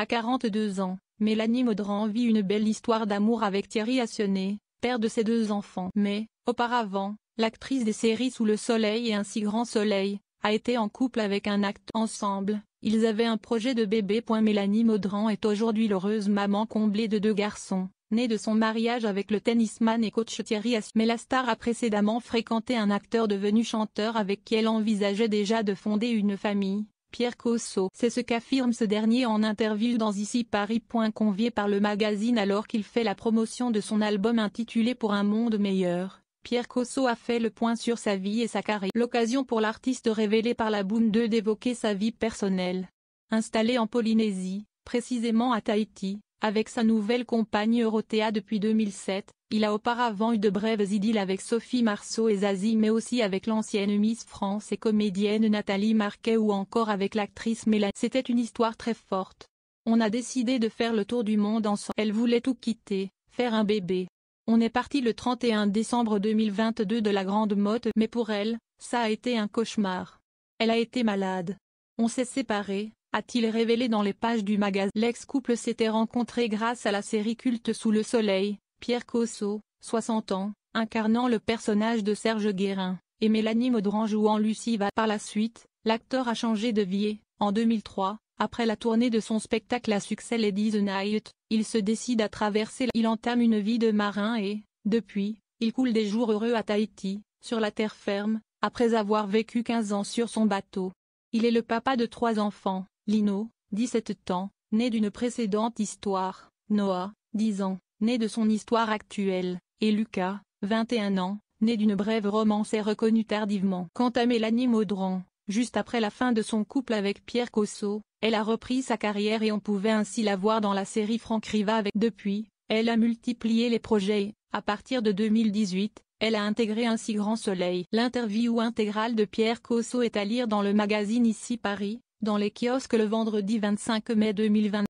À 42 ans, Mélanie Maudran vit une belle histoire d'amour avec Thierry Assenet, père de ses deux enfants. Mais, auparavant, l'actrice des séries Sous le soleil et Un si grand soleil, a été en couple avec un acte ensemble. Ils avaient un projet de bébé. Mélanie Maudran est aujourd'hui l'heureuse maman comblée de deux garçons, née de son mariage avec le tennisman et coach Thierry Assenet. Mais la star a précédemment fréquenté un acteur devenu chanteur avec qui elle envisageait déjà de fonder une famille. Pierre Cosso. C'est ce qu'affirme ce dernier en interview dans Ici Paris. Convié par le magazine alors qu'il fait la promotion de son album intitulé Pour un monde meilleur. Pierre Cosso a fait le point sur sa vie et sa carrière. L'occasion pour l'artiste révélé par la Boom 2 d'évoquer sa vie personnelle. Installé en Polynésie, précisément à Tahiti, avec sa nouvelle compagne Eurotea depuis 2007, il a auparavant eu de brèves idylles avec Sophie Marceau et Zazie mais aussi avec l'ancienne Miss France et comédienne Nathalie Marquet ou encore avec l'actrice Mélanie. C'était une histoire très forte. On a décidé de faire le tour du monde ensemble. Elle voulait tout quitter, faire un bébé. On est parti le 31 décembre 2022 de la Grande Motte mais pour elle, ça a été un cauchemar. Elle a été malade. On s'est séparés, a-t-il révélé dans les pages du magazine. L'ex-couple s'était rencontré grâce à la série culte Sous le soleil, Pierre Cosso, 60 ans, incarnant le personnage de Serge Guérin, et Mélanie Maudran jouant Lucie Va. Par la suite, l'acteur a changé de vie, en 2003, après la tournée de son spectacle à succès Les Night, il se décide à traverser Il entame une vie de marin et, depuis, il coule des jours heureux à Tahiti, sur la terre ferme, après avoir vécu 15 ans sur son bateau. Il est le papa de trois enfants, Lino, 17 ans, né d'une précédente histoire, Noah, 10 ans, né de son histoire actuelle, et Lucas, 21 ans, né d'une brève romance et reconnue tardivement. Quant à Mélanie Maudron, juste après la fin de son couple avec Pierre Cosso, elle a repris sa carrière et on pouvait ainsi la voir dans la série Franck Riva avec depuis, elle a multiplié les projets à partir de 2018, elle a intégré ainsi grand soleil. L'interview intégrale de Pierre Cosso est à lire dans le magazine Ici Paris, dans les kiosques le vendredi 25 mai 2020.